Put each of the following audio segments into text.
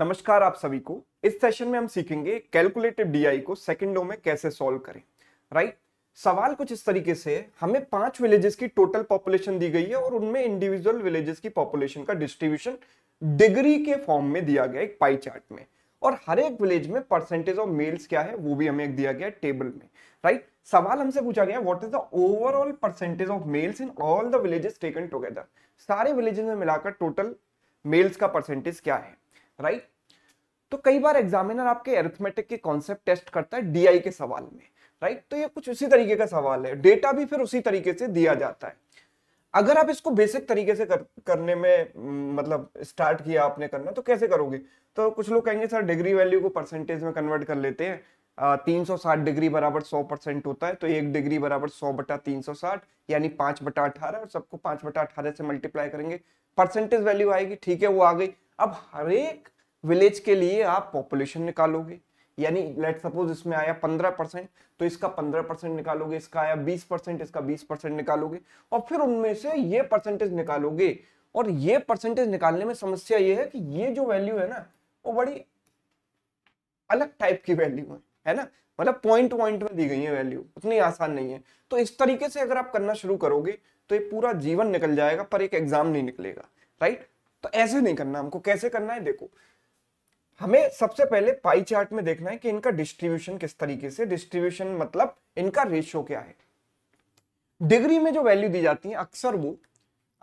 नमस्कार आप सभी को इस सेशन में हम सीखेंगे कैलकुलेटिव डीआई को सेकंडों में कैसे सॉल्व करें राइट सवाल कुछ इस तरीके से है हमें पांच विलेजेस की टोटल पॉपुलेशन दी गई है और उनमें इंडिविजुअल विलेजेस की पॉपुलेशन का डिस्ट्रीब्यूशन डिग्री के फॉर्म में दिया गया एक पाई चार्ट में और हर एक विलेज में परसेंटेज ऑफ मेल्स क्या है वो भी हमें एक दिया गया टेबल में राइट सवाल हमसे पूछा गया what is the overall percentage of males in all the villages taken together सारे विलेजेस में मिलाकर टोटल मेल्स का परसेंटेज क्या है राइट तो कई बार एग्जामिनर आपके एरिथमेटिक के कॉन्सेप्ट टेस्ट करता है डीआई के सवाल में राइट तो ये कुछ उसी तरीके का सवाल है डेटा भी फिर उसी तरीके से दिया जाता है अगर आप इसको बेसिक तरीके से कर, करने में हम्म, मतलब स्टार्ट किया आपने करना तो कैसे करोगे तो कुछ लोग कहेंगे सर डिग्री वैल्यू को परसेंटेज में कन्वर्ट कर लेते हैं तीन सौ साठ डिग्री बराबर सौ परसेंट होता है तो एक डिग्री बराबर सौ बटा तीन सौ साठ यानी पांच बटा अठारह और सबको पांच बटा अठारह से मल्टीप्लाई करेंगे परसेंटेज वैल्यू आएगी ठीक है वो आ गई अब हर एक विलेज के लिए आप पॉपुलेशन निकालोगे यानी लेट सपोज इसमें आया पंद्रह परसेंट तो इसका पंद्रह परसेंट निकालोगे इसका आया बीस परसेंट इसका बीस परसेंट निकालोगे और फिर उनमें से ये परसेंटेज निकालोगे और ये परसेंटेज निकालने में समस्या ये है कि ये जो वैल्यू है ना वो बड़ी अलग टाइप की वैल्यू है है ना मतलब पॉइंट पॉइंट में दी गई है वैल्यू उतनी आसान नहीं है तो इस तरीके से अगर आप करना शुरू करोगे तो ये पूरा जीवन निकल जाएगा पर एक एग्जाम नहीं निकलेगा राइट तो ऐसे नहीं करना हमको कैसे करना है देखो हमें सबसे पहले पाई चार्ट में देखना है कि इनका डिस्ट्रीब्यूशन किस तरीके से डिस्ट्रीब्यूशन मतलब इनका रेशियो क्या है डिग्री में जो वैल्यू दी जाती है अक्सर वो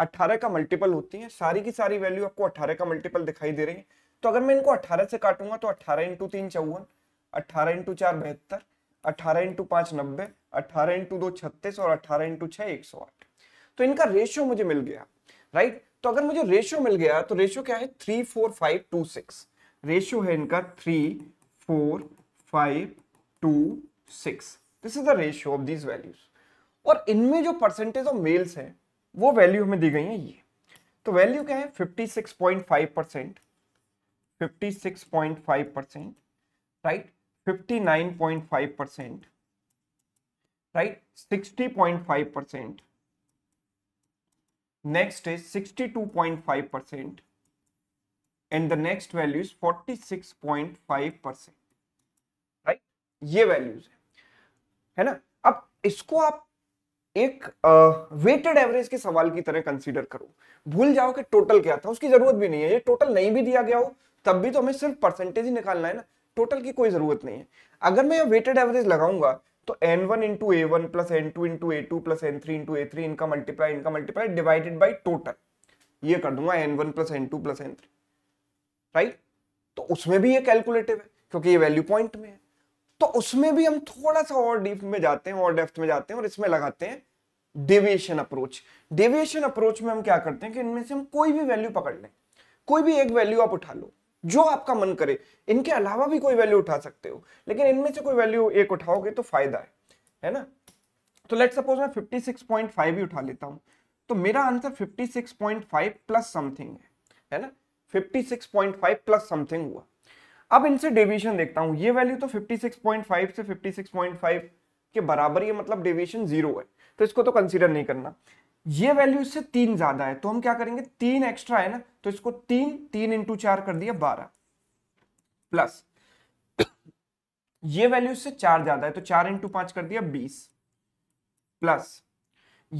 18 का मल्टीपल होती है सारी की सारी वैल्यू आपको 18 का मल्टीपल दिखाई दे रही है तो अगर मैं इनको 18 से काटूंगा तो 18 इंटू तीन चौवन अट्ठारह इंटू चार बहत्तर अट्ठारह इंटू पांच नब्बे अट्ठारह इंटू दो छत्तीस और अट्ठारह इंटू छह एक सौ आठ तो इनका रेशियो मुझे मिल गया राइट तो अगर मुझे रेशियो मिल गया तो रेशियो क्या है three four five two six ratio है इनका three four five two six this is the ratio of these values और इनमें जो परसेंटेज ऑफ मेल्स है वो वैल्यू हमें दी गई है ये तो वैल्यू क्या है fifty six point five percent fifty six point five percent right fifty nine point five percent right sixty point five percent next is 62.5 percent and the next value is 46.5 percent right ये values है है ना अब इसको आप एक weighted uh, average के सवाल की तरह कंसीडर करो भूल जाओ कि टोटल क्या था उसकी जरूरत भी नहीं है ये टोटल नहीं भी दिया गया हो तब भी तो हमें सिर्फ परसेंटेज ही निकालना है ना टोटल की कोई जरूरत नहीं है अगर मैं वेटेड एवरेज लगाऊंगा तो N one into A one plus N two into A two plus N three into A three इनका मल्टीप्लाई इनका मल्टीप्लाई डिवाइडेड बाई टोटल ये कर दूंगा N one plus N two plus N three right तो उसमें भी ये calculative है क्योंकि ये वैल्यू पॉइंट में है तो उसमें भी हम थोड़ा सा और डीप में जाते हैं और डेप्थ में जाते हैं और इसमें लगाते हैं डेविएशन अप्रोच डेविएशन अप्रोच में हम क्या करते हैं कि इनमें से हम कोई भी वैल्यू पकड़ लें कोई भी एक वैल्यू आप उठा लो जो आपका मन करे इनके अलावा भी कोई वैल्यू उठा सकते हो लेकिन इनमें से कोई वैल्यू एक उठाओगे तो फायदा है है ना तो लेट सपोज मैं 56.5 ही उठा लेता हूँ तो मेरा आंसर 56.5 प्लस समथिंग है है ना 56.5 प्लस समथिंग हुआ अब इनसे डेविएशन देखता हूं ये वैल्यू तो 56.5 से 56.5 के बराबर ये मतलब डेविएशन जीरो है तो इसको तो कंसीडर नहीं करना ये वैल्यू इससे तीन ज्यादा है तो हम क्या करेंगे तीन एक्स्ट्रा है ना तो इसको तीन तीन इंटू चार कर दिया बारह प्लस ये वैल्यू इससे चार ज्यादा है तो चार इंटू पांच कर दिया बीस प्लस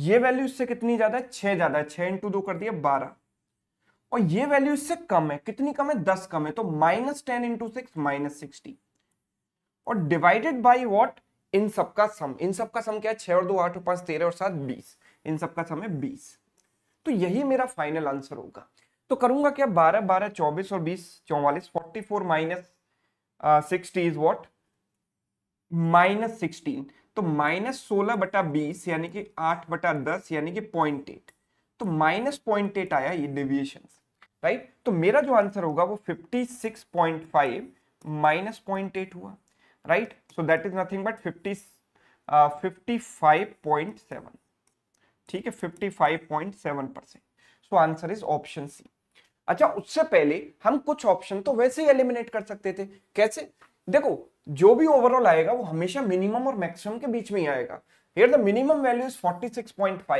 ये वैल्यू इससे कितनी ज्यादा है छह ज्यादा है छह इंटू दो कर दिया बारह और ये वैल्यू इससे कम है कितनी कम है दस कम है तो minus ten into six minus sixty और डिवाइडेड बाई वॉट इन सबका सम इन सबका सम क्या है छह और दो आठ और पांच तेरह और सात बीस इन सबका सम है बीस तो यही मेरा फाइनल आंसर होगा तो करूंगा क्या बारह बारह चौबीस और बीस चौवालीस forty four minus sixty is what minus sixteen तो माइनस सोलह बटा बीस यानी कि आठ बटा दस यानी कि पॉइंट एट तो माइनस पॉइंट एट आया ये डेविएशन राइट तो मेरा जो आंसर होगा वो fifty six point five minus point eight हुआ right so that is nothing but fifty fifty five point seven ठीक है 55.7 percent so answer is option C अच्छा उससे पहले हम कुछ ऑप्शन तो वैसे ही एलिमिनेट कर सकते थे कैसे देखो जो भी ओवरऑल आएगा वो हमेशा मिनिमम और मैक्सिमम के बीच में ही आएगा here the minimum value is 46.5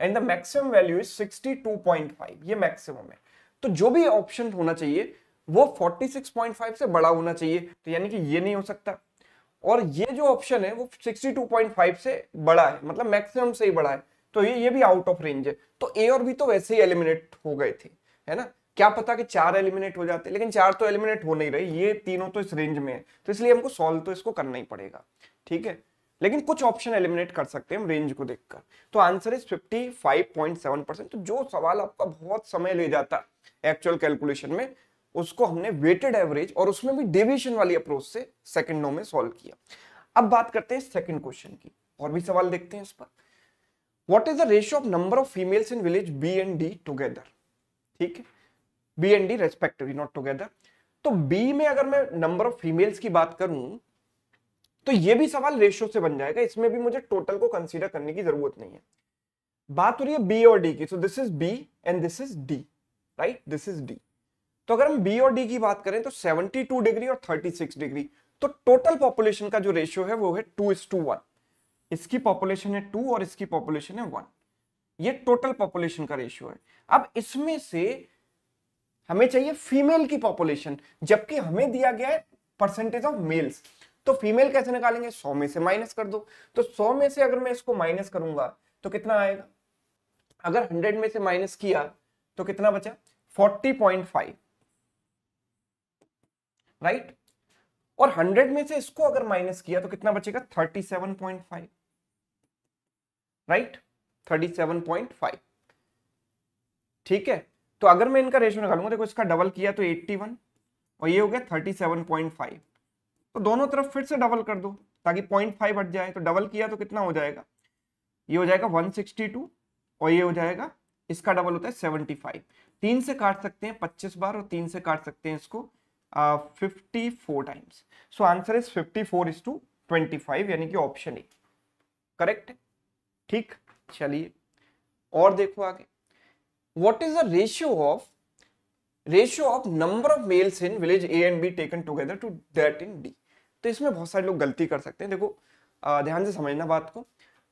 and the maximum value is 62.5 ये मैक्सिमम है तो जो भी ऑप्शन होना चाहिए वो 46.5 से बड़ा होना चाहिए तो यानी कि ये नहीं हो सकता और ये जो ऑप्शन है वो 62.5 से बड़ा है मतलब मैक्सिमम से ही बड़ा है तो ये ये भी आउट ऑफ रेंज है तो ए और बी तो वैसे ही एलिमिनेट हो गए थे है ना क्या पता कि चार एलिमिनेट हो जाते लेकिन चार तो एलिमिनेट हो नहीं रहे ये तीनों तो इस रेंज में है तो इसलिए हमको सॉल्व तो इसको करना ही पड़ेगा ठीक है लेकिन कुछ ऑप्शन एलिमिनेट कर सकते हैं हम रेंज को देखकर तो answer is fifty five point seven percent तो जो सवाल आपका बहुत समय ले जाता एक्चुअल कैलकुलेशन में उसको हमने वेटेड एवरेज और उसमें भी डेविएशन वाली अप्रोच से सेकंड नो में सॉल्व किया अब बात करते हैं सेकंड क्वेश्चन की और भी सवाल देखते हैं इस पर what is the ratio of number of females in village B and D together ठीक है B and D respectively not together तो बी में अगर मैं नंबर ऑफ फीमेल्स की बात करूं तो ये भी सवाल रेशियो से बन जाएगा इसमें भी मुझे टोटल को कंसीडर करने की जरूरत नहीं है बात हो रही है बी और डी की so this is B and this is D right this is D तो अगर हम बी और डी की बात करें तो 72 डिग्री और 36 डिग्री तो टोटल पॉपुलेशन का जो रेशियो है वो है टू इज टू वन इसकी पॉपुलेशन है टू और इसकी पॉपुलेशन है वन ये टोटल पॉपुलेशन का रेशियो है अब इसमें से हमें चाहिए फीमेल की पॉपुलेशन जबकि हमें दिया गया है परसेंटेज ऑफ मेल्स तो फीमेल कैसे निकालेंगे सौ में से माइनस कर दो तो सौ में से अगर मैं इसको माइनस करूंगा तो कितना आएगा अगर हंड्रेड में से माइनस किया तो कितना बचा फोर्टी पॉइंट फाइव राइट और हंड्रेड में से इसको अगर माइनस किया तो कितना बचेगा thirty seven point five right thirty seven point five ठीक है तो अगर मैं इनका रेशियो निकालूंगा देखो इसका डबल किया तो एट्टी वन और ये हो गया थर्टी सेवन पॉइंट फाइव तो दोनों तरफ फिर से डबल कर दो ताकि पॉइंट फाइव हट जाए तो डबल किया तो कितना हो जाएगा ये हो जाएगा वन सिक्सटी टू और ये हो जाएगा इसका डबल होता है सेवेंटी फाइव तीन से काट सकते हैं पच्चीस बार और तीन से काट सकते हैं इसको fifty four times so answer is fifty four is to twenty five यानी कि ऑप्शन ए करेक्ट है ठीक चलिए और देखो आगे what is the ratio of ratio of number of males in village A and B taken together to that in D तो इसमें बहुत सारे लोग गलती कर सकते हैं देखो ध्यान से समझना बात को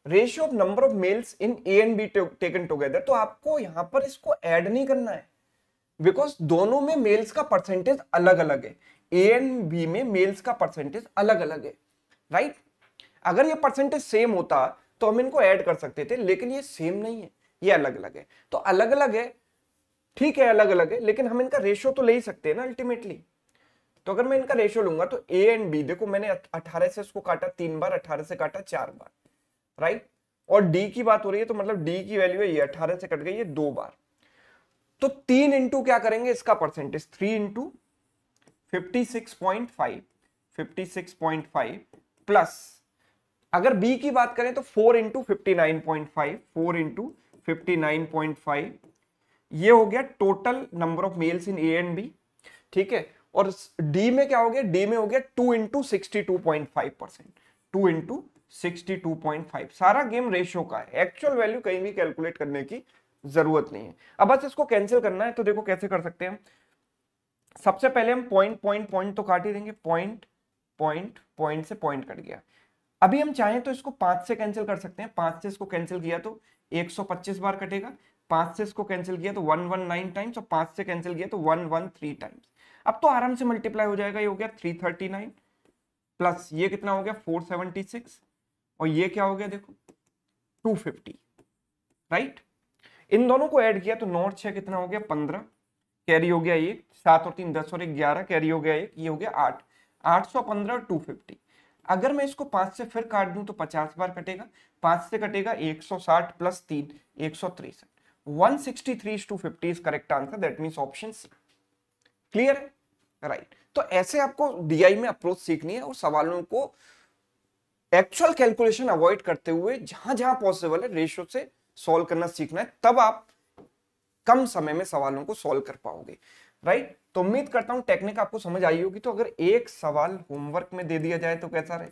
ratio of number of males in A and B taken together तो आपको यहां पर इसको एड नहीं करना है बिकॉज दोनों में मेल्स का परसेंटेज अलग अलग है ए एंड बी में मेल्स का परसेंटेज अलग अलग है राइट right? अगर ये परसेंटेज सेम होता तो हम इनको ऐड कर सकते थे लेकिन ये सेम नहीं है ये अलग अलग है तो अलग अलग है ठीक है अलग अलग है लेकिन हम इनका रेशो तो ले ही सकते हैं ना अल्टीमेटली तो अगर मैं इनका रेशो लूंगा तो ए एंड बी देखो मैंने अठारह से उसको काटा तीन बार अठारह से काटा चार बार राइट और डी की बात हो रही है तो मतलब डी की वैल्यू है ये अठारह से कट गई है दो बार तो तीन इंटू क्या करेंगे इसका percentage three into fifty six point five fifty six point five plus अगर बी की बात करें तो four into fifty nine point five four into fifty nine point five ये हो गया total number of males in A and B ठीक है और डी में क्या हो गया डी में हो गया two into sixty two point five percent two into sixty two point five सारा गेम रेशियो का है एक्चुअल वैल्यू कहीं भी कैलकुलेट करने की जरूरत नहीं है अब बस इसको कैंसिल करना है तो देखो कैसे कर सकते हैं सबसे पहले हम पॉइंट पॉइंट पॉइंट तो काट ही देंगे पॉइंट पॉइंट पॉइंट से पॉइंट कट गया अभी हम चाहें तो इसको पांच से कैंसिल कर सकते हैं पांच से इसको कैंसिल किया तो 125 बार कटेगा पांच से इसको कैंसिल किया तो 119 टाइम्स और पांच से कैंसिल किया तो 113 टाइम्स अब तो आराम से मल्टीप्लाई हो जाएगा ये हो गया 339 प्लस ये कितना हो गया 476 और ये क्या हो गया देखो 250 राइट इन दोनों को ऐड किया तो नौ छह कितना हो गया पंद्रह कैरी हो गया एक सात और तीन दस और एक ग्यारह कैरी हो गया एक ये हो गया आठ आठ सौ पंद्रह टू फिफ्टी अगर मैं इसको पांच से फिर काट दूं तो पचास बार कटेगा पांच से कटेगा एक सौ साठ प्लस तीन एक सौ तिरसठ one sixty three two fifty is correct answer that means option C clear है राइट right तो ऐसे आपको डीआई में अप्रोच सीखनी है और सवालों को एक्चुअल कैलकुलेशन अवॉइड करते हुए जहां जहां पॉसिबल है रेशियो से सॉल्व करना सीखना है तब आप कम समय में सवालों को सॉल्व कर पाओगे राइट तो उम्मीद करता हूं टेक्निक आपको समझ आई होगी तो अगर एक सवाल होमवर्क में दे दिया जाए तो कैसा रहे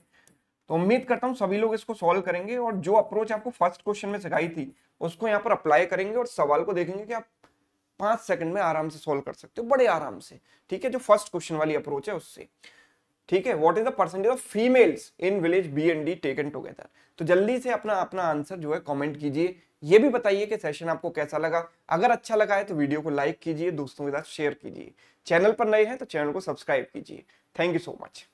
तो उम्मीद करता हूं सभी लोग इसको सॉल्व करेंगे और जो अप्रोच आपको फर्स्ट क्वेश्चन में सिखाई थी उसको यहाँ पर अप्लाई करेंगे और सवाल को देखेंगे कि आप पांच सेकंड में आराम से सॉल्व कर सकते हो बड़े आराम से ठीक है जो फर्स्ट क्वेश्चन वाली अप्रोच है उससे ठीक है what is the percentage of females in village B and D taken together तो जल्दी से अपना अपना आंसर जो है कॉमेंट कीजिए ये भी बताइए कि सेशन आपको कैसा लगा अगर अच्छा लगा है तो वीडियो को लाइक कीजिए दोस्तों के साथ शेयर कीजिए चैनल पर नए हैं तो चैनल को सब्सक्राइब कीजिए थैंक यू सो मच